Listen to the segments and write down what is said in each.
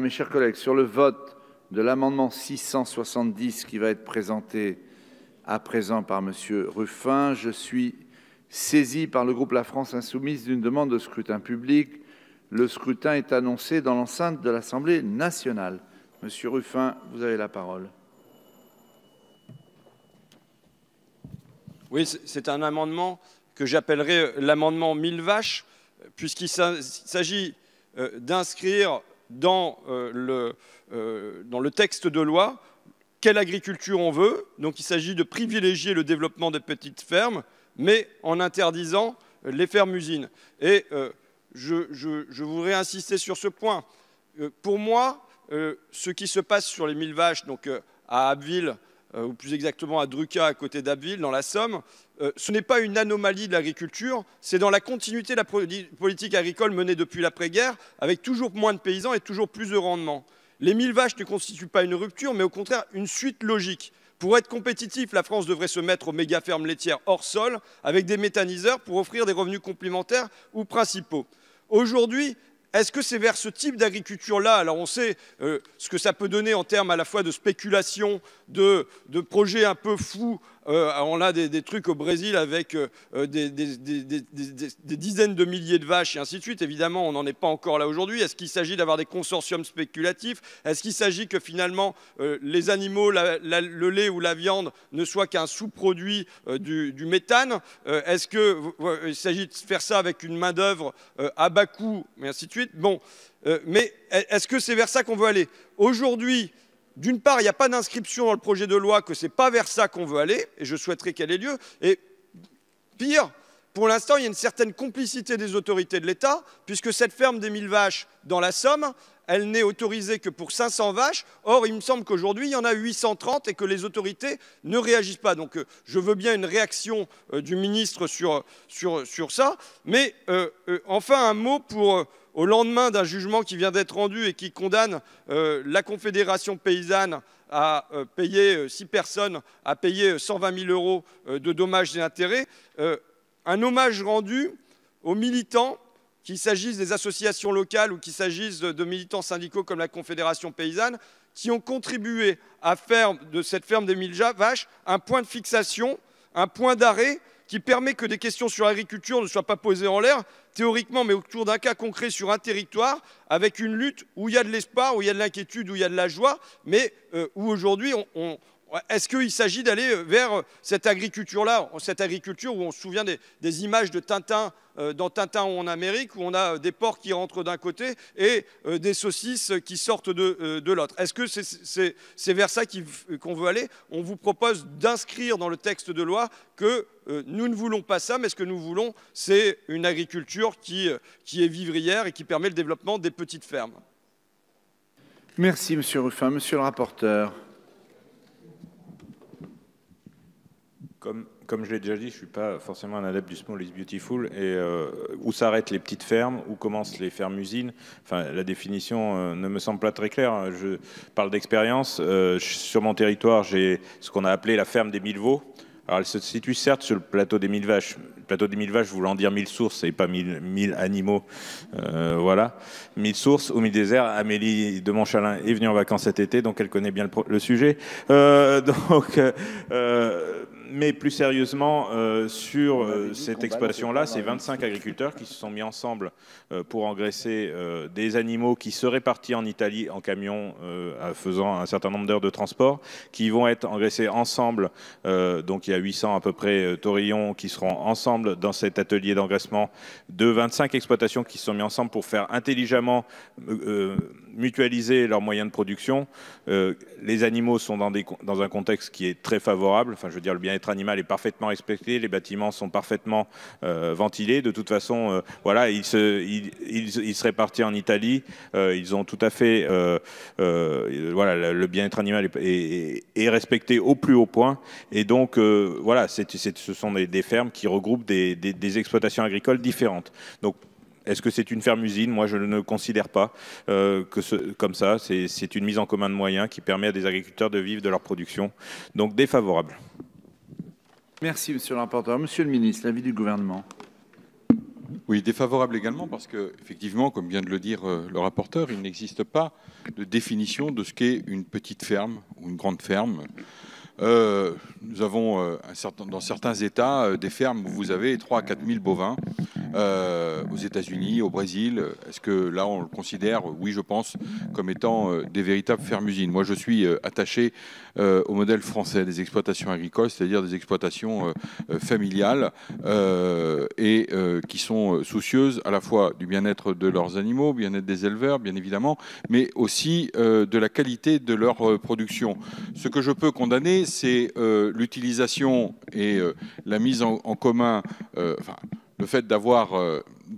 mes chers collègues, sur le vote de l'amendement 670 qui va être présenté à présent par M. Ruffin, je suis saisi par le groupe La France Insoumise d'une demande de scrutin public. Le scrutin est annoncé dans l'enceinte de l'Assemblée nationale. Monsieur Ruffin, vous avez la parole. Oui, c'est un amendement que j'appellerai l'amendement 1000 vaches, puisqu'il s'agit euh, d'inscrire euh, euh, dans, le, texte de loi quelle agriculture on veut. Donc il s'agit de privilégier le développement des petites fermes, mais en interdisant les fermes-usines. Et euh, je, voudrais insister sur ce point. pour moi, ce qui se passe sur les mille vaches, donc à Abbeville, euh, ou plus exactement à Druca, à côté d'Abbeville, dans la Somme, euh, ce n'est pas une anomalie de l'agriculture, c'est dans la continuité de la politique agricole menée depuis l'après-guerre, avec toujours moins de paysans et toujours plus de rendement. Les mille vaches ne constituent pas une rupture, mais au contraire une suite logique. Pour être compétitif, la France devrait se mettre aux méga fermes laitières hors sol, avec des méthaniseurs pour offrir des revenus complémentaires ou principaux. Aujourd'hui, est-ce que c'est vers ce type d'agriculture-là, alors on sait euh, ce que ça peut donner en termes à la fois de spéculation, de projets un peu fous, euh, on a des, trucs au Brésil avec euh, euh, des, dizaines de milliers de vaches et ainsi de suite. Évidemment, on n'en est pas encore là aujourd'hui. Est-ce qu'il s'agit d'avoir des consortiums spéculatifs Est-ce qu'il s'agit que finalement les animaux, le lait ou la viande ne soient qu'un sous-produit du, du, méthane Est-ce qu'il s'agit de faire ça avec une main-d'œuvre à bas coût et ainsi de suite Bon, mais est-ce que c'est vers ça qu'on veut aller Aujourd'hui, d'une part, il n'y a pas d'inscription dans le projet de loi que ce n'est pas vers ça qu'on veut aller, et je souhaiterais qu'elle ait lieu. Et pire, pour l'instant, il y a une certaine complicité des autorités de l'État, puisque cette ferme des 1000 vaches dans la Somme, elle n'est autorisée que pour 500 vaches. Or, il me semble qu'aujourd'hui, il y en a 830 et que les autorités ne réagissent pas. Donc, euh, je veux bien une réaction euh, du ministre sur, sur, ça. Mais euh, enfin, un mot pour au lendemain d'un jugement qui vient d'être rendu et qui condamne euh, la Confédération paysanne à euh, payer, euh, six personnes, à payer 120 000 euros de dommages et intérêts, un hommage rendu aux militants, qu'il s'agisse des associations locales ou qu'il s'agisse de militants syndicaux comme la Confédération paysanne, qui ont contribué à faire de cette ferme des mille vaches un point de fixation, un point d'arrêt qui permet que des questions sur l'agriculture ne soient pas posées en l'air, théoriquement, mais autour d'un cas concret sur un territoire, avec une lutte où il y a de l'espoir, où il y a de l'inquiétude, où il y a de la joie, mais euh, où aujourd'hui on, est-ce qu'il s'agit d'aller euh, vers euh, cette agriculture-là, cette agriculture où on se souvient des, images de Tintin, euh, dans Tintin en Amérique, où on a des porcs qui rentrent d'un côté et des saucisses qui sortent de, l'autre Est-ce que c'est vers ça qu'on veut aller On vous propose d'inscrire dans le texte de loi que nous ne voulons pas ça, mais ce que nous voulons, c'est une agriculture qui, qui est vivrière et qui permet le développement des petites fermes. Merci, Monsieur Ruffin. Monsieur le rapporteur. Comme, je l'ai déjà dit, je ne suis pas forcément un adepte du small is beautiful. Et euh, où s'arrêtent les petites fermes, où commencent les fermes-usines enfin, La définition euh, ne me semble pas très claire. Hein. Je parle d'expérience. Euh, sur mon territoire, j'ai ce qu'on a appelé la ferme des mille veaux. Alors, elle se situe certes sur le plateau des mille vaches. Le plateau des mille vaches voulant dire mille sources et pas mille, animaux. voilà. Mille sources au des airs. Amélie de Montchalin est venue en vacances cet été, donc elle connaît bien le, sujet. donc, mais plus sérieusement, euh, sur euh, cette exploitation-là, c'est 25 agriculteurs qui se sont mis ensemble euh, pour engraisser des animaux qui seraient partis en Italie en camion, faisant un certain nombre d'heures de transport, qui vont être engraissés ensemble. donc il y a 800 à peu près taurillons qui seront ensemble dans cet atelier d'engraissement de 25 exploitations qui se sont mis ensemble pour faire intelligemment mutualiser leurs moyens de production. les animaux sont dans, des, dans un contexte qui est très favorable. Enfin, je veux dire, le bien-être animal est parfaitement respecté, les bâtiments sont parfaitement euh, ventilés. De toute façon, euh, voilà, ils se, ils, ils, seraient partis en Italie, euh, ils ont tout à fait, voilà, le bien-être animal est, respecté au plus haut point. Et donc, voilà, c ce sont des, fermes qui regroupent des, des, exploitations agricoles différentes. Donc, est-ce que c'est une ferme-usine Moi, je ne considère pas que comme ça. C'est une mise en commun de moyens qui permet à des agriculteurs de vivre de leur production. Donc défavorable. Merci, monsieur le rapporteur. Monsieur le ministre, l'avis du gouvernement. Oui, défavorable également parce que, effectivement, comme vient de le dire euh, le rapporteur, il n'existe pas de définition de ce qu'est une petite ferme ou une grande ferme. Euh, nous avons euh, un certain, dans certains États euh, des fermes où vous avez 3 à 4 000 bovins. aux États-Unis, au Brésil, est-ce que là on le considère, oui je pense, comme étant des véritables fermes-usines Moi je suis attaché au modèle français des exploitations agricoles, c'est-à-dire des exploitations familiales et qui sont soucieuses à la fois du bien-être de leurs animaux, bien-être des éleveurs bien évidemment, mais aussi de la qualité de leur production. Ce que je peux condamner, c'est euh, l'utilisation et euh, la mise en, en commun, euh, enfin, le fait d'avoir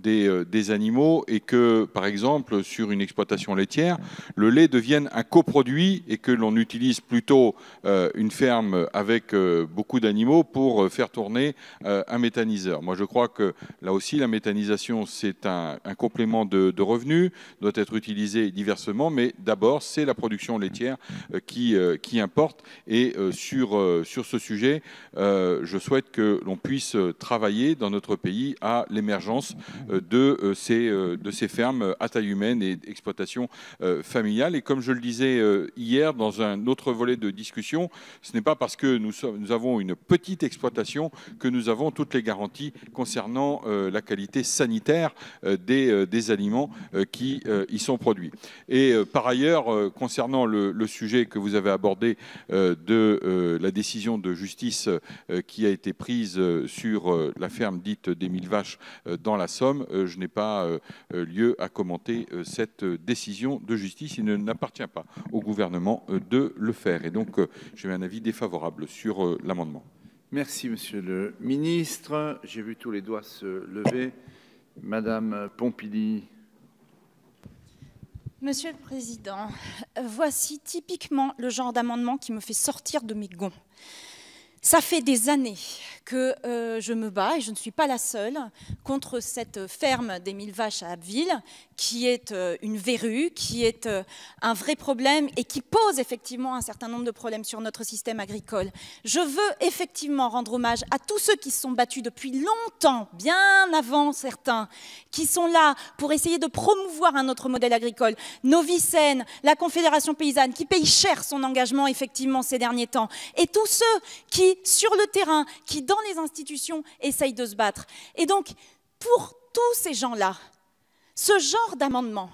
euh, des, animaux et que, par exemple, sur une exploitation laitière, le lait devienne un coproduit et que l'on utilise plutôt euh, une ferme avec euh, beaucoup d'animaux pour faire tourner un méthaniseur. Moi, je crois que là aussi, la méthanisation, c'est un, complément de, revenus, doit être utilisé diversement, mais d'abord, c'est la production laitière qui, qui importe. Et sur, sur ce sujet, je souhaite que l'on puisse travailler dans notre pays à l'émergence euh, de, euh, ces, euh, de ces fermes à taille humaine et d'exploitation familiale. Et comme je le disais hier dans un autre volet de discussion, ce n'est pas parce que nous, nous avons une petite exploitation que nous avons toutes les garanties concernant la qualité sanitaire des, aliments qui y sont produits. Et par ailleurs, concernant le, le, sujet que vous avez abordé de la décision de justice qui a été prise sur la ferme dite des mille vaches dans la Somme, euh, je n'ai pas euh, euh, lieu à commenter cette décision de justice. Il n'appartient pas au gouvernement de le faire. Et donc, j'ai un avis défavorable sur l'amendement. Merci, Monsieur le Ministre. J'ai vu tous les doigts se lever. Madame Pompili. Monsieur le Président, voici typiquement le genre d'amendement qui me fait sortir de mes gonds. Ça fait des années que euh, je me bats, et je ne suis pas la seule, contre cette ferme des mille vaches à Abbeville, qui est euh, une verrue, qui est euh, un vrai problème et qui pose effectivement un certain nombre de problèmes sur notre système agricole. Je veux effectivement rendre hommage à tous ceux qui se sont battus depuis longtemps, bien avant certains, qui sont là pour essayer de promouvoir un autre modèle agricole. Novicène, la Confédération paysanne, qui paye cher son engagement effectivement ces derniers temps, et tous ceux qui, sur le terrain, qui dans les institutions essayent de se battre. Et donc, pour tous ces gens-là, ce genre d'amendement,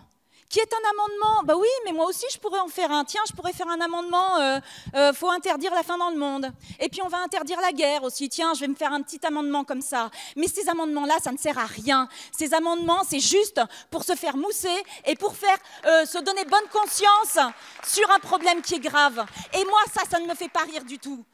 qui est un amendement, bah oui, mais moi aussi je pourrais en faire un. Tiens, je pourrais faire un amendement, il euh, euh, faut interdire la fin dans le monde. Et puis on va interdire la guerre aussi. Tiens, je vais me faire un petit amendement comme ça. Mais ces amendements-là, ça ne sert à rien. Ces amendements, c'est juste pour se faire mousser et pour faire euh, se donner bonne conscience sur un problème qui est grave. Et moi, ça, ça ne me fait pas rire du tout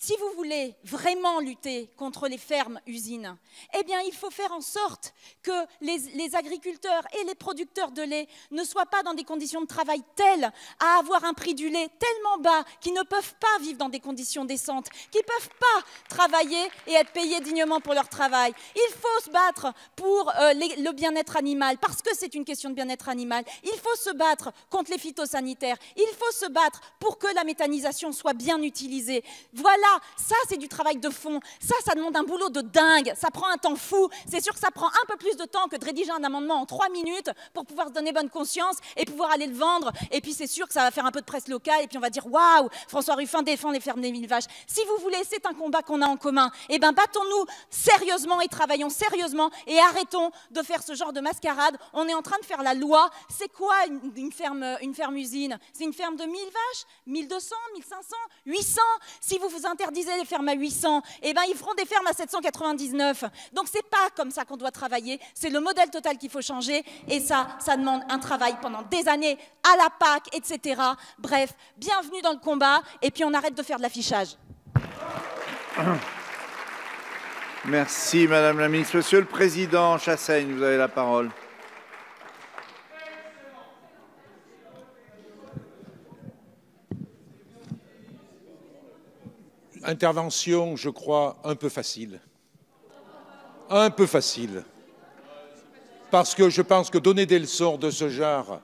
si vous voulez vraiment lutter contre les fermes-usines, eh bien, il faut faire en sorte que les, agriculteurs et les producteurs de lait ne soient pas dans des conditions de travail telles à avoir un prix du lait tellement bas qu'ils ne peuvent pas vivre dans des conditions décentes, qu'ils ne peuvent pas travailler et être payés dignement pour leur travail. Il faut se battre pour euh, le bien-être animal, parce que c'est une question de bien-être animal. Il faut se battre contre les phytosanitaires. Il faut se battre pour que la méthanisation soit bien utilisée. Voilà ça c'est du travail de fond, ça ça demande un boulot de dingue, ça prend un temps fou, c'est sûr que ça prend un peu plus de temps que de rédiger un amendement en trois minutes pour pouvoir se donner bonne conscience et pouvoir aller le vendre, et puis c'est sûr que ça va faire un peu de presse locale, et puis on va dire waouh, François Ruffin défend les fermes des mille vaches. Si vous voulez, c'est un combat qu'on a en commun, et eh bien battons-nous sérieusement et travaillons sérieusement et arrêtons de faire ce genre de mascarade, on est en train de faire la loi, c'est quoi une, une ferme, une ferme usine C'est une ferme de 1000 vaches 1200, 1500, 800 Si vous vous Interdisaient les fermes à 800, eh ben, ils feront des fermes à 799. Donc c'est pas comme ça qu'on doit travailler, c'est le modèle total qu'il faut changer et ça, ça demande un travail pendant des années à la PAC, etc. Bref, bienvenue dans le combat et puis on arrête de faire de l'affichage. Merci Madame la Ministre. Monsieur le Président Chassaigne, vous avez la parole. intervention, je crois, un peu facile. Un peu facile. Parce que je pense que donner des leçons de ce genre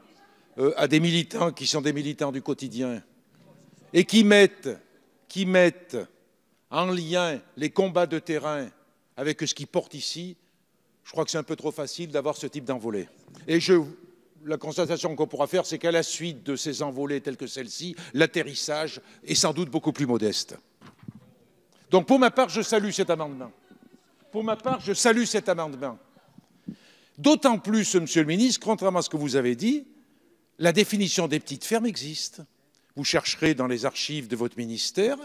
euh, à des militants qui sont des militants du quotidien et qui mettent, en lien les combats de terrain avec ce qu'ils portent ici, je crois que c'est un peu trop facile d'avoir ce type d'envolée. Et la constatation qu'on pourra faire, c'est qu'à la suite de ces envolées telles que celle-ci, l'atterrissage est sans doute beaucoup plus modeste. Donc pour ma part, je salue cet amendement. Pour ma part, je salue cet amendement. D'autant plus, Monsieur le ministre, contrairement à ce que vous avez dit, la définition des petites fermes existe. Vous chercherez dans les archives de votre ministère,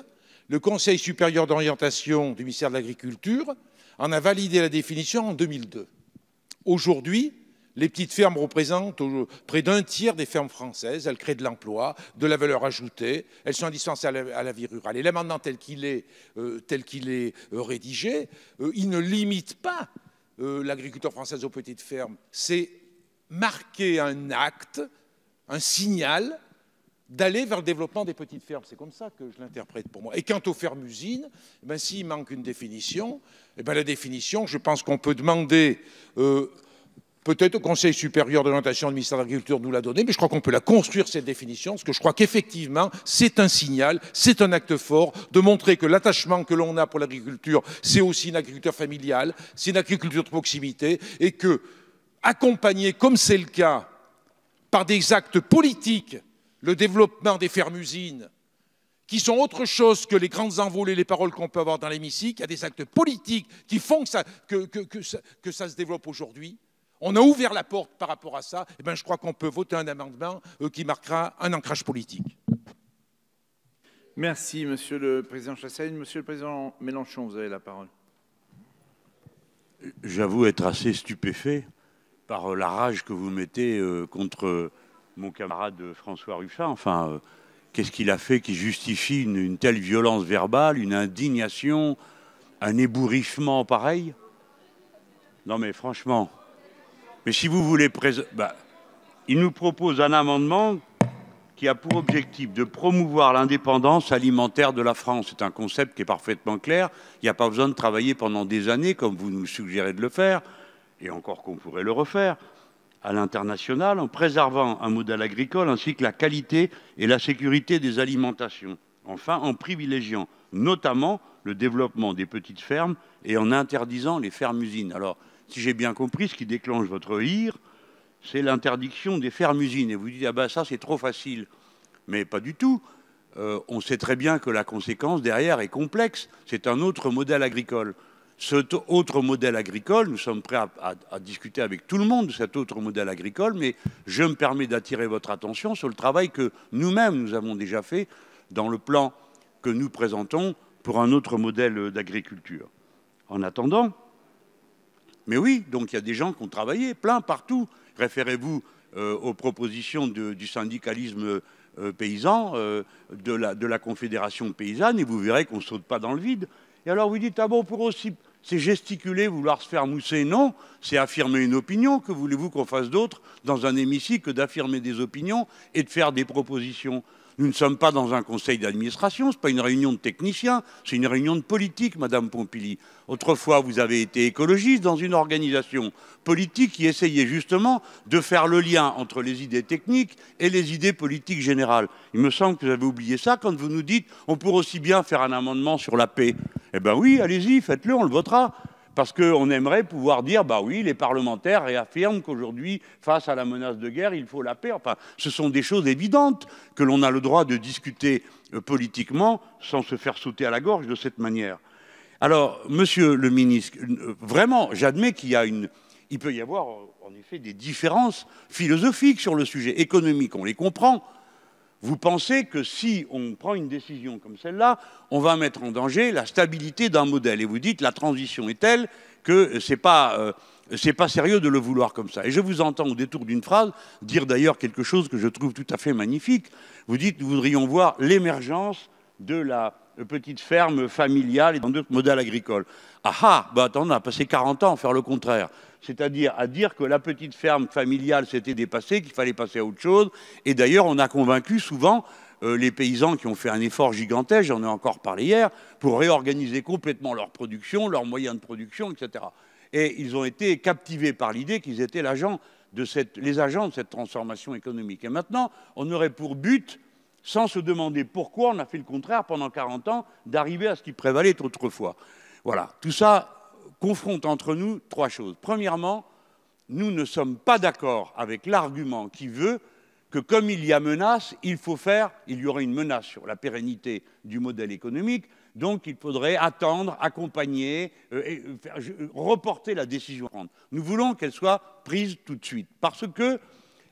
le Conseil supérieur d'orientation du ministère de l'Agriculture en a validé la définition en 2002. Aujourd'hui, les petites fermes représentent près d'un tiers des fermes françaises. Elles créent de l'emploi, de la valeur ajoutée. Elles sont indispensables à la, vie rurale. Et l'amendement tel qu'il est, euh, tel qu'il est euh, rédigé, euh, il ne limite pas l'agriculture française aux petites fermes. C'est marquer un acte, un signal d'aller vers le développement des petites fermes. C'est comme ça que je l'interprète pour moi. Et quant aux fermes-usines, eh ben, s'il manque une définition, eh ben, la définition, je pense qu'on peut demander Peut-être au Conseil supérieur de l'orientation du ministère de l'Agriculture nous l'a donné, mais je crois qu'on peut la construire, cette définition, parce que je crois qu'effectivement, c'est un signal, c'est un acte fort de montrer que l'attachement que l'on a pour l'agriculture, c'est aussi une agriculture familiale, c'est une agriculture de proximité, et que, accompagné comme c'est le cas, par des actes politiques, le développement des fermes-usines, qui sont autre chose que les grandes envolées, les paroles qu'on peut avoir dans l'hémicycle, il y a des actes politiques qui font que ça se développe aujourd'hui on a ouvert la porte par rapport à ça, et eh bien je crois qu'on peut voter un amendement euh, qui marquera un ancrage politique. Merci, Monsieur le Président Chassaigne. Monsieur le Président Mélenchon, vous avez la parole. J'avoue être assez stupéfait par la rage que vous mettez euh, contre mon camarade François Ruffin. Enfin, euh, qu'est-ce qu'il a fait qui justifie une, telle violence verbale, une indignation, un ébouriffement pareil Non, mais franchement, mais si vous voulez bah, il nous propose un amendement qui a pour objectif de promouvoir l'indépendance alimentaire de la France. C'est un concept qui est parfaitement clair. Il n'y a pas besoin de travailler pendant des années, comme vous nous suggérez de le faire, et encore qu'on pourrait le refaire, à l'international, en préservant un modèle agricole ainsi que la qualité et la sécurité des alimentations. Enfin, en privilégiant notamment le développement des petites fermes et en interdisant les fermes-usines. Alors, si j'ai bien compris, ce qui déclenche votre ire, c'est l'interdiction des fermes-usines. Et vous dites, ah ben ça, c'est trop facile. Mais pas du tout. Euh, on sait très bien que la conséquence derrière est complexe. C'est un autre modèle agricole. Cet autre modèle agricole, nous sommes prêts à, discuter avec tout le monde de cet autre modèle agricole, mais je me permets d'attirer votre attention sur le travail que nous-mêmes, nous avons déjà fait dans le plan que nous présentons pour un autre modèle d'agriculture. En attendant, mais oui, donc il y a des gens qui ont travaillé, plein partout. Référez-vous euh, aux propositions du syndicalisme euh, paysan, euh, de, la, Confédération paysanne, et vous verrez qu'on ne saute pas dans le vide. Et alors vous dites, ah bon, pour aussi, c'est gesticuler, vouloir se faire mousser, non, c'est affirmer une opinion, que voulez-vous qu'on fasse d'autre dans un hémicycle que d'affirmer des opinions et de faire des propositions nous ne sommes pas dans un conseil d'administration, ce n'est pas une réunion de techniciens, c'est une réunion de politique, Madame Pompili. Autrefois, vous avez été écologiste dans une organisation politique qui essayait justement de faire le lien entre les idées techniques et les idées politiques générales. Il me semble que vous avez oublié ça quand vous nous dites on pourrait aussi bien faire un amendement sur la paix. Eh bien oui, allez-y, faites-le, on le votera. Parce qu'on aimerait pouvoir dire, bah oui, les parlementaires réaffirment qu'aujourd'hui, face à la menace de guerre, il faut la paix. Enfin, ce sont des choses évidentes que l'on a le droit de discuter euh, politiquement sans se faire sauter à la gorge de cette manière. Alors, monsieur le ministre, euh, vraiment, j'admets qu'il y a une. Il peut y avoir, euh, en effet, des différences philosophiques sur le sujet. Économique, on les comprend vous pensez que si on prend une décision comme celle-là, on va mettre en danger la stabilité d'un modèle. Et vous dites la transition est telle que c'est pas euh, pas sérieux de le vouloir comme ça. Et je vous entends au détour d'une phrase dire d'ailleurs quelque chose que je trouve tout à fait magnifique. Vous dites nous voudrions voir l'émergence de la petite ferme familiale et d'autres modèles agricoles. Ah ah, bah attends, on a passé 40 ans à faire le contraire c'est-à-dire à dire que la petite ferme familiale s'était dépassée, qu'il fallait passer à autre chose. Et d'ailleurs, on a convaincu souvent euh, les paysans qui ont fait un effort gigantesque, j'en ai encore parlé hier, pour réorganiser complètement leur production, leurs moyens de production, etc. Et ils ont été captivés par l'idée qu'ils étaient l'agent de cette, les agents de cette transformation économique. Et maintenant, on aurait pour but, sans se demander pourquoi on a fait le contraire pendant 40 ans, d'arriver à ce qui prévalait autrefois. Voilà, tout ça, confronte entre nous trois choses. Premièrement, nous ne sommes pas d'accord avec l'argument qui veut que comme il y a menace, il faut faire, il y aurait une menace sur la pérennité du modèle économique, donc il faudrait attendre, accompagner, euh, euh, euh, reporter la décision. Nous voulons qu'elle soit prise tout de suite, parce que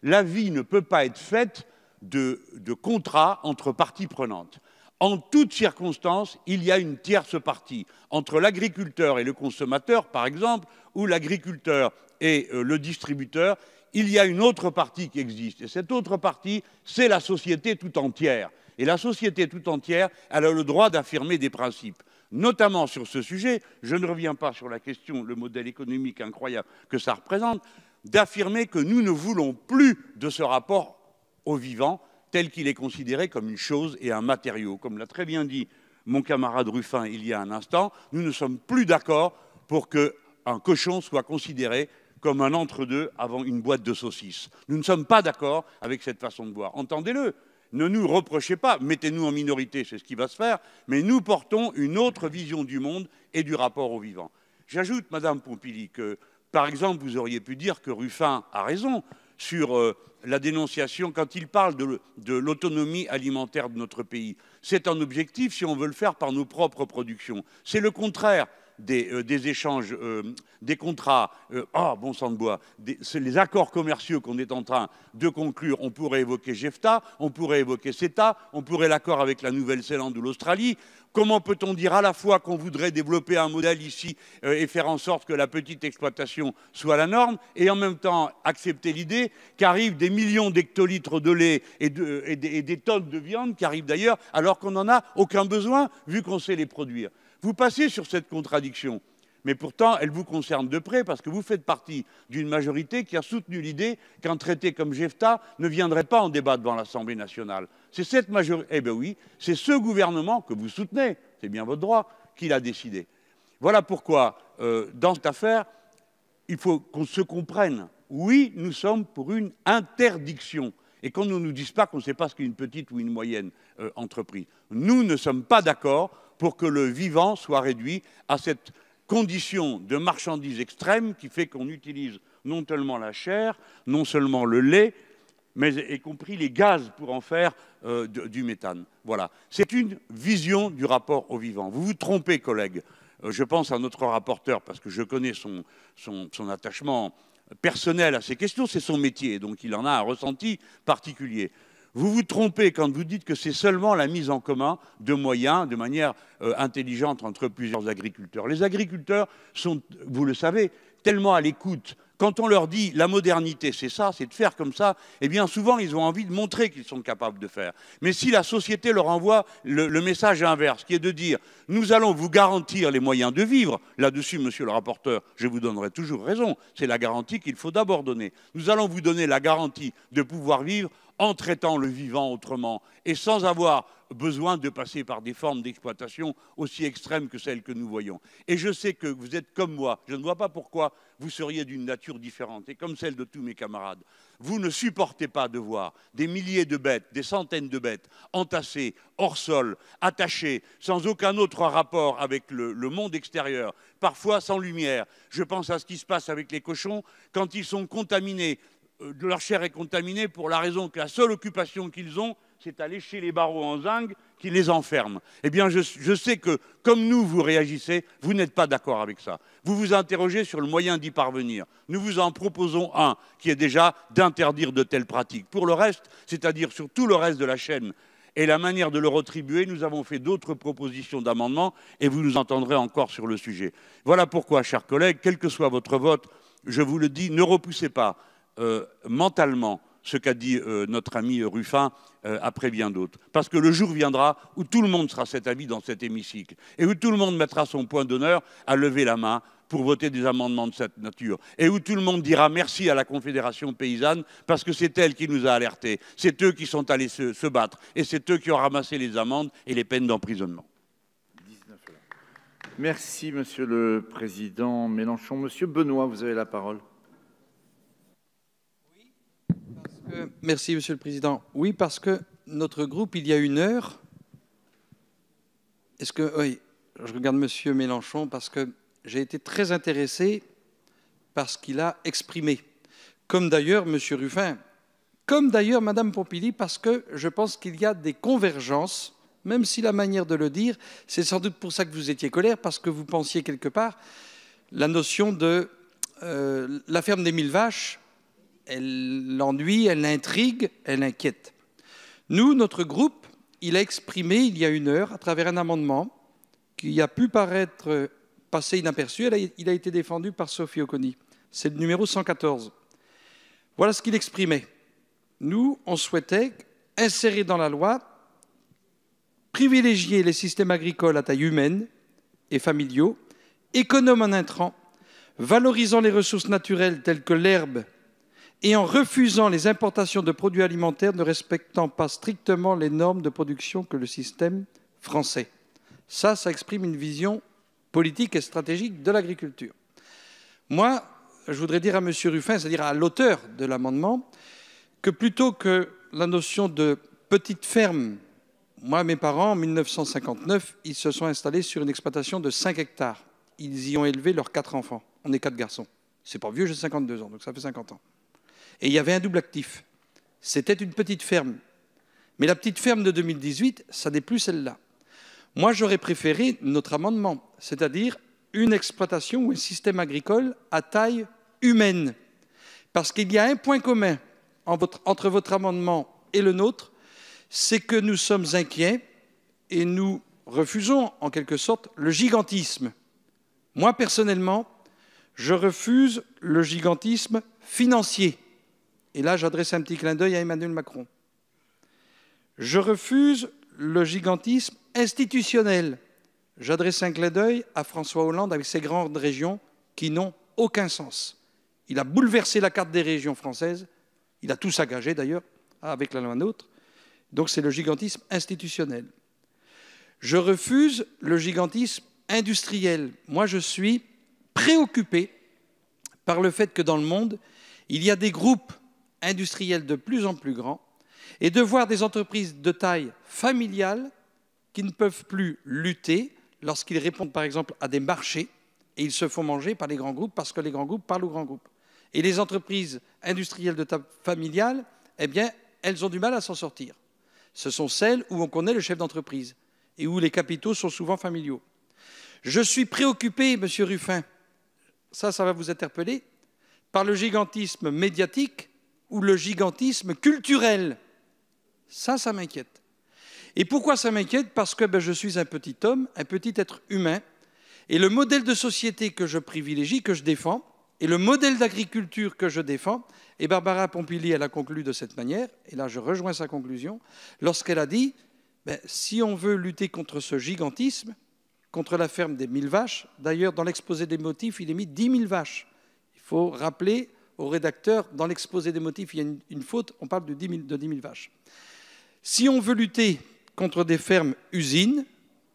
la vie ne peut pas être faite de, de contrats entre parties prenantes. En toutes circonstances, il y a une tierce partie entre l'agriculteur et le consommateur, par exemple, ou l'agriculteur et euh, le distributeur. Il y a une autre partie qui existe. Et cette autre partie, c'est la société tout entière. Et la société tout entière, elle a le droit d'affirmer des principes. Notamment sur ce sujet, je ne reviens pas sur la question, le modèle économique incroyable que ça représente, d'affirmer que nous ne voulons plus de ce rapport au vivant tel qu'il est considéré comme une chose et un matériau. Comme l'a très bien dit mon camarade Ruffin il y a un instant, nous ne sommes plus d'accord pour qu'un cochon soit considéré comme un entre-deux avant une boîte de saucisses. Nous ne sommes pas d'accord avec cette façon de voir. Entendez-le, ne nous reprochez pas, mettez-nous en minorité, c'est ce qui va se faire, mais nous portons une autre vision du monde et du rapport au vivant. J'ajoute, Madame Pompili, que, par exemple, vous auriez pu dire que Ruffin a raison, sur euh, la dénonciation quand il parle de, l'autonomie alimentaire de notre pays. C'est un objectif si on veut le faire par nos propres productions. C'est le contraire des, euh, échanges, euh, des contrats, ah, bon sang de bois, des, les accords commerciaux qu'on est en train de conclure. On pourrait évoquer GEFTA, on pourrait évoquer CETA, on pourrait l'accord avec la Nouvelle-Zélande ou l'Australie. Comment peut-on dire à la fois qu'on voudrait développer un modèle ici euh, et faire en sorte que la petite exploitation soit la norme, et en même temps accepter l'idée qu'arrivent des millions d'hectolitres de lait et, euh, des, tonnes de viande qui arrivent d'ailleurs, alors qu'on n'en a aucun besoin, vu qu'on sait les produire Vous passez sur cette contradiction mais pourtant elle vous concerne de près parce que vous faites partie d'une majorité qui a soutenu l'idée qu'un traité comme GEFTA ne viendrait pas en débat devant l'Assemblée nationale. C'est cette majorité, eh bien oui, c'est ce gouvernement que vous soutenez, c'est bien votre droit, qui l'a décidé. Voilà pourquoi, euh, dans cette affaire, il faut qu'on se comprenne. Oui, nous sommes pour une interdiction et qu'on ne nous dise pas qu'on ne sait pas ce qu'est une petite ou une moyenne euh, entreprise. Nous ne sommes pas d'accord pour que le vivant soit réduit à cette conditions de marchandises extrêmes qui fait qu'on utilise non seulement la chair, non seulement le lait, mais y compris les gaz pour en faire euh, du méthane. Voilà. C'est une vision du rapport au vivant. Vous vous trompez, collègues. Euh, je pense à notre rapporteur, parce que je connais son attachement personnel à ces questions. C'est son métier, donc il en a un ressenti particulier. Vous vous trompez quand vous dites que c'est seulement la mise en commun de moyens de manière euh, intelligente entre plusieurs agriculteurs. Les agriculteurs sont, vous le savez, tellement à l'écoute. Quand on leur dit la modernité, c'est ça, c'est de faire comme ça, eh bien souvent ils ont envie de montrer qu'ils sont capables de faire. Mais si la société leur envoie le message inverse, qui est de dire nous allons vous garantir les moyens de vivre, là-dessus, monsieur le rapporteur, je vous donnerai toujours raison, c'est la garantie qu'il faut d'abord donner. Nous allons vous donner la garantie de pouvoir vivre en traitant le vivant autrement et sans avoir besoin de passer par des formes d'exploitation aussi extrêmes que celles que nous voyons. Et je sais que vous êtes comme moi, je ne vois pas pourquoi vous seriez d'une nature différente et comme celle de tous mes camarades. Vous ne supportez pas de voir des milliers de bêtes, des centaines de bêtes entassées, hors sol, attachées, sans aucun autre rapport avec le monde extérieur, parfois sans lumière. Je pense à ce qui se passe avec les cochons quand ils sont contaminés euh, de leur chair est contaminée pour la raison que la seule occupation qu'ils ont, c'est aller chez les barreaux en zinc qui les enferment. Eh bien, je, je sais que, comme nous, vous réagissez, vous n'êtes pas d'accord avec ça. Vous vous interrogez sur le moyen d'y parvenir. Nous vous en proposons un, qui est déjà d'interdire de telles pratiques. Pour le reste, c'est-à-dire sur tout le reste de la chaîne et la manière de le retribuer, nous avons fait d'autres propositions d'amendements et vous nous entendrez encore sur le sujet. Voilà pourquoi, chers collègues, quel que soit votre vote, je vous le dis, ne repoussez pas euh, mentalement ce qu'a dit euh, notre ami Ruffin euh, après bien d'autres. Parce que le jour viendra où tout le monde sera cet avis dans cet hémicycle et où tout le monde mettra son point d'honneur à lever la main pour voter des amendements de cette nature, et où tout le monde dira merci à la Confédération paysanne, parce que c'est elle qui nous a alertés, c'est eux qui sont allés se, battre, et c'est eux qui ont ramassé les amendes et les peines d'emprisonnement. Merci, Monsieur le Président Mélenchon. Monsieur Benoît, vous avez la parole. Merci, Monsieur le Président. Oui, parce que notre groupe, il y a une heure, est-ce que... Oui, je regarde Monsieur Mélenchon parce que j'ai été très intéressé par ce qu'il a exprimé. Comme d'ailleurs Monsieur Ruffin, comme d'ailleurs Madame Pompili, parce que je pense qu'il y a des convergences, même si la manière de le dire, c'est sans doute pour ça que vous étiez colère, parce que vous pensiez quelque part la notion de euh, la ferme des mille vaches elle l'ennuie, elle l'intrigue, elle l'inquiète. Nous, notre groupe, il a exprimé il y a une heure, à travers un amendement, qui a pu paraître passé inaperçu, il a été défendu par Sophie Oconi. C'est le numéro 114. Voilà ce qu'il exprimait. Nous, on souhaitait insérer dans la loi, privilégier les systèmes agricoles à taille humaine et familiaux, économes en intrants, valorisant les ressources naturelles telles que l'herbe et en refusant les importations de produits alimentaires ne respectant pas strictement les normes de production que le système français. Ça, ça exprime une vision politique et stratégique de l'agriculture. Moi, je voudrais dire à M. Ruffin, c'est-à-dire à, l'auteur de l'amendement, que plutôt que la notion de petite ferme, moi, mes parents, en 1959, ils se sont installés sur une exploitation de 5 hectares. Ils y ont élevé leurs quatre enfants. On est quatre garçons. C'est pas vieux, j'ai 52 ans, donc ça fait 50 ans. Et il y avait un double actif. C'était une petite ferme. Mais la petite ferme de 2018, ça n'est plus celle-là. Moi, j'aurais préféré notre amendement, c'est-à-dire une exploitation ou un système agricole à taille humaine. Parce qu'il y a un point commun entre votre amendement et le nôtre, c'est que nous sommes inquiets et nous refusons en quelque sorte le gigantisme. Moi, personnellement, je refuse le gigantisme financier. Et là, j'adresse un petit clin d'œil à Emmanuel Macron. Je refuse le gigantisme institutionnel. J'adresse un clin d'œil à François Hollande avec ses grandes régions qui n'ont aucun sens. Il a bouleversé la carte des régions françaises. Il a tout saccagé d'ailleurs ah, avec la loi NOTRe. Donc c'est le gigantisme institutionnel. Je refuse le gigantisme industriel. Moi, je suis préoccupé par le fait que dans le monde, il y a des groupes industriels de plus en plus grands, et de voir des entreprises de taille familiale qui ne peuvent plus lutter lorsqu'ils répondent par exemple à des marchés et ils se font manger par les grands groupes parce que les grands groupes parlent aux grands groupes. Et les entreprises industrielles de taille familiale, eh bien, elles ont du mal à s'en sortir. Ce sont celles où on connaît le chef d'entreprise et où les capitaux sont souvent familiaux. Je suis préoccupé, monsieur Ruffin, ça, ça va vous interpeller, par le gigantisme médiatique ou le gigantisme culturel. Ça, ça m'inquiète. Et pourquoi ça m'inquiète Parce que ben, je suis un petit homme, un petit être humain, et le modèle de société que je privilégie, que je défends, et le modèle d'agriculture que je défends, et Barbara Pompili, elle a conclu de cette manière, et là je rejoins sa conclusion, lorsqu'elle a dit, ben, si on veut lutter contre ce gigantisme, contre la ferme des mille vaches, d'ailleurs dans l'exposé des motifs, il est mis 10 000 vaches. Il faut rappeler au rédacteur, dans l'exposé des motifs, il y a une, faute, on parle de 10, 000, de vaches. Si on veut lutter contre des fermes usines,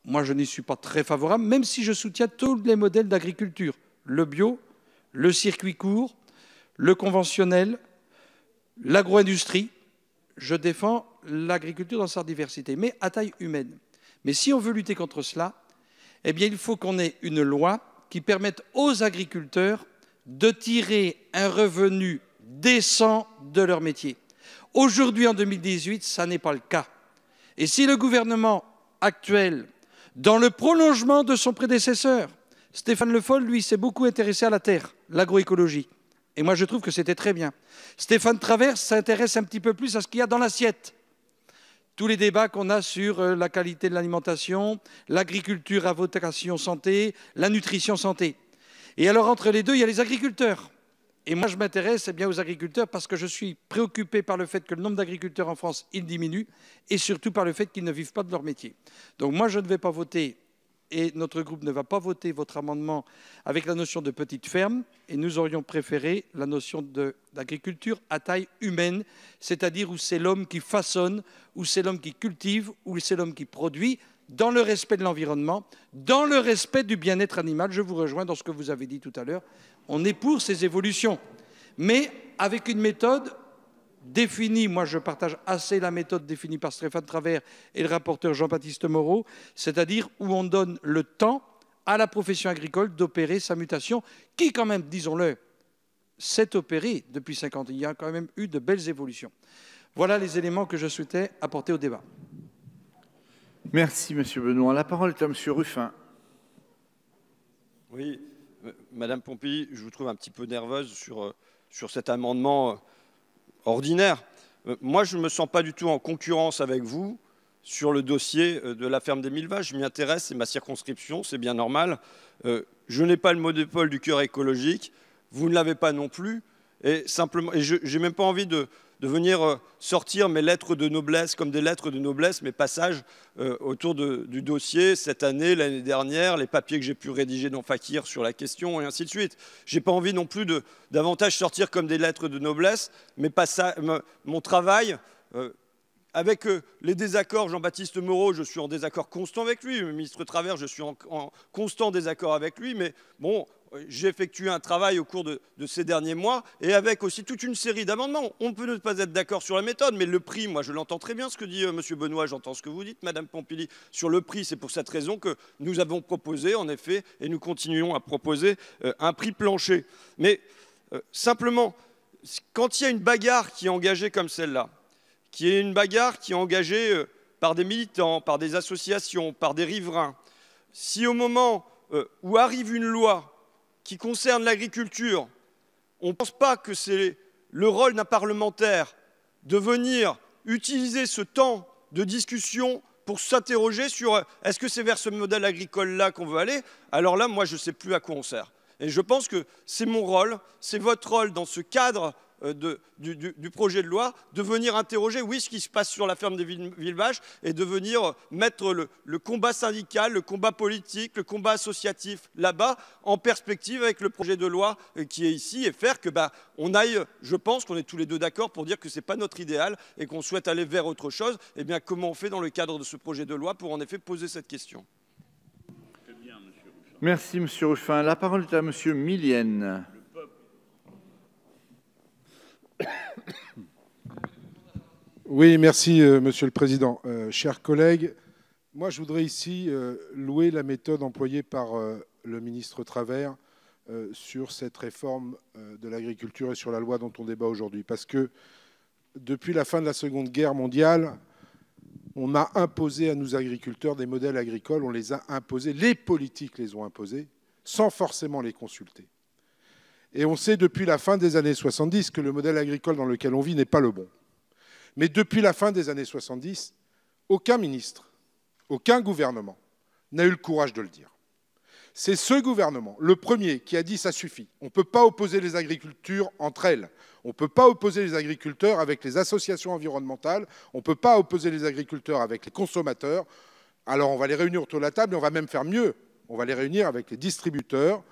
moi je n'y suis pas très favorable, même si je soutiens tous les modèles d'agriculture, le bio, le circuit court, le conventionnel, l'agro-industrie. Je défends l'agriculture dans sa diversité, mais à taille humaine. Mais si on veut lutter contre cela, eh bien, il faut qu'on ait une loi qui permette aux agriculteurs de tirer un revenu décent de leur métier. Aujourd'hui, en 2018, ça n'est pas le cas. Et si le gouvernement actuel, dans le prolongement de son prédécesseur, Stéphane Le Foll, lui, s'est beaucoup intéressé à la terre, l'agroécologie. Et moi, je trouve que c'était très bien. Stéphane Travers s'intéresse un petit peu plus à ce qu'il y a dans l'assiette. Tous les débats qu'on a sur euh, la qualité de l'alimentation, l'agriculture à vocation santé, la nutrition santé. Et alors entre les deux, il y a les agriculteurs. Et moi, je m'intéresse eh bien aux agriculteurs parce que je suis préoccupé par le fait que le nombre d'agriculteurs en France, il diminue, et surtout par le fait qu'ils ne vivent pas de leur métier. Donc moi, je ne vais pas voter, et notre groupe ne va pas voter votre amendement avec la notion de petite ferme, et nous aurions préféré la notion d'agriculture à taille humaine, c'est-à-dire où c'est l'homme qui façonne, où c'est l'homme qui cultive, où c'est l'homme qui produit, dans le respect de l'environnement, dans le respect du bien-être animal. Je vous rejoins dans ce que vous avez dit tout à l'heure. On est pour ces évolutions, mais avec une méthode définie. Moi, je partage assez la méthode définie par Stéphane Travers et le rapporteur Jean-Baptiste Moreau, c'est-à-dire où on donne le temps à la profession agricole d'opérer sa mutation, qui quand même, disons-le, s'est opérée depuis 50 ans. Il y a quand même eu de belles évolutions. Voilà les éléments que je souhaitais apporter au débat. Merci, Monsieur Benoît. La parole est à Monsieur Ruffin. Oui, euh, Madame Pompili, je vous trouve un petit peu nerveuse sur, euh, sur cet amendement euh, ordinaire. Moi, je ne me sens pas du tout en concurrence avec vous sur le dossier de la ferme des mille vaches. Je m'y intéresse, c'est ma circonscription, c'est bien normal. Je n'ai pas le monopole du cœur écologique, vous ne l'avez pas non plus. Et simplement, et je n'ai même pas envie de, de venir euh, sortir mes lettres de noblesse comme des lettres de noblesse, mes passages euh, autour du dossier cette année, l'année dernière, les papiers que j'ai pu rédiger dans Fakir sur la question et ainsi de suite. Je n'ai pas envie non plus de davantage sortir comme des lettres de noblesse, mais mon travail. Euh, avec les désaccords, Jean-Baptiste Moreau, je suis en désaccord constant avec lui, le ministre Travers, je suis en constant désaccord avec lui, mais bon, euh, j'ai effectué un travail au cours de, ces derniers mois et avec aussi toute une série d'amendements. On peut ne pas être d'accord sur la méthode, mais le prix, moi je l'entends très bien ce que dit euh, M. Benoît, j'entends ce que vous dites, Madame Pompili, sur le prix. C'est pour cette raison que nous avons proposé, en effet, et nous continuons à proposer euh, un prix plancher. Mais simplement, quand il y a une bagarre qui est engagée comme celle-là, qui est une bagarre qui est engagée par des militants, par des associations, par des riverains, si au moment où arrive une loi qui concerne l'agriculture, on ne pense pas que c'est le rôle d'un parlementaire de venir utiliser ce temps de discussion pour s'interroger sur euh, est-ce que c'est vers ce modèle agricole-là qu'on veut aller Alors là, moi, je ne sais plus à quoi on sert. Et je pense que c'est mon rôle, c'est votre rôle dans ce cadre euh, du, projet de loi, de venir interroger, oui, ce qui se passe sur la ferme des Villevaches et de venir euh, mettre le, combat syndical, le combat politique, le combat associatif là-bas en perspective avec le projet de loi euh, qui est ici et faire que bah, on aille, je pense qu'on est tous les deux d'accord pour dire que ce n'est pas notre idéal et qu'on souhaite aller vers autre chose. Eh bien, comment on fait dans le cadre de ce projet de loi pour en effet poser cette question Merci, Monsieur Ruffin. La parole est à Monsieur Millienne. Oui, merci, euh, Monsieur le Président. Euh, chers collègues, moi, je voudrais ici euh, louer la méthode employée par le ministre Travers sur cette réforme de l'agriculture et sur la loi dont on débat aujourd'hui. Parce que depuis la fin de la Seconde Guerre mondiale, on a imposé à nos agriculteurs des modèles agricoles, on les a imposés, les politiques les ont imposés, sans forcément les consulter. Et on sait depuis la fin des années 70 que le modèle agricole dans lequel on vit n'est pas le bon. Mais depuis la fin des années 70, aucun ministre, aucun gouvernement n'a eu le courage de le dire. C'est ce gouvernement, le premier, qui a dit ça suffit. On ne peut pas opposer les agricultures entre elles. On ne peut pas opposer les agriculteurs avec les associations environnementales. On ne peut pas opposer les agriculteurs avec les consommateurs. Alors on va les réunir autour de la table et on va même faire mieux. On va les réunir avec les distributeurs,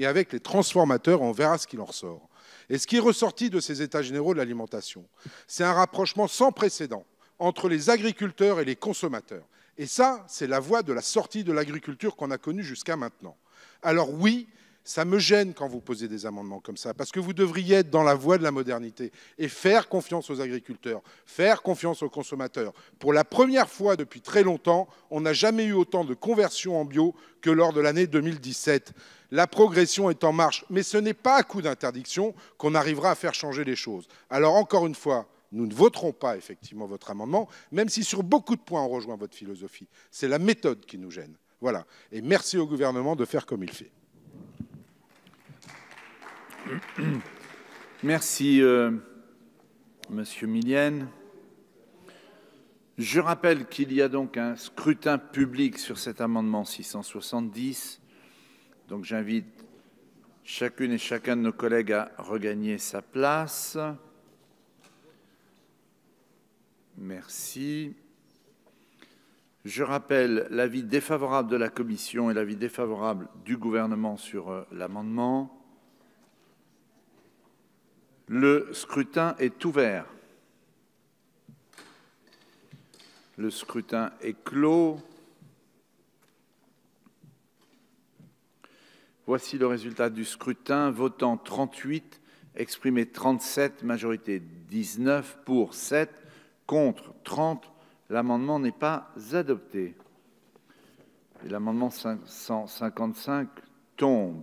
et avec les transformateurs, on verra ce qu'il en ressort. Et ce qui est ressorti de ces états généraux de l'alimentation, c'est un rapprochement sans précédent entre les agriculteurs et les consommateurs. Et ça, c'est la voie de la sortie de l'agriculture qu'on a connue jusqu'à maintenant. Alors oui, ça me gêne quand vous posez des amendements comme ça, parce que vous devriez être dans la voie de la modernité et faire confiance aux agriculteurs, faire confiance aux consommateurs. Pour la première fois depuis très longtemps, on n'a jamais eu autant de conversions en bio que lors de l'année 2017. La progression est en marche, mais ce n'est pas à coup d'interdiction qu'on arrivera à faire changer les choses. Alors encore une fois, nous ne voterons pas effectivement votre amendement, même si sur beaucoup de points on rejoint votre philosophie. C'est la méthode qui nous gêne. Voilà. Et merci au gouvernement de faire comme il fait. Merci, euh, Monsieur Millienne. Je rappelle qu'il y a donc un scrutin public sur cet amendement 670. Donc j'invite chacune et chacun de nos collègues à regagner sa place. Merci. Je rappelle l'avis défavorable de la Commission et l'avis défavorable du gouvernement sur euh, l'amendement. Le scrutin est ouvert. Le scrutin est clos. Voici le résultat du scrutin. Votant 38, exprimé 37, majorité 19 pour 7, contre 30. L'amendement n'est pas adopté. L'amendement 555 tombe.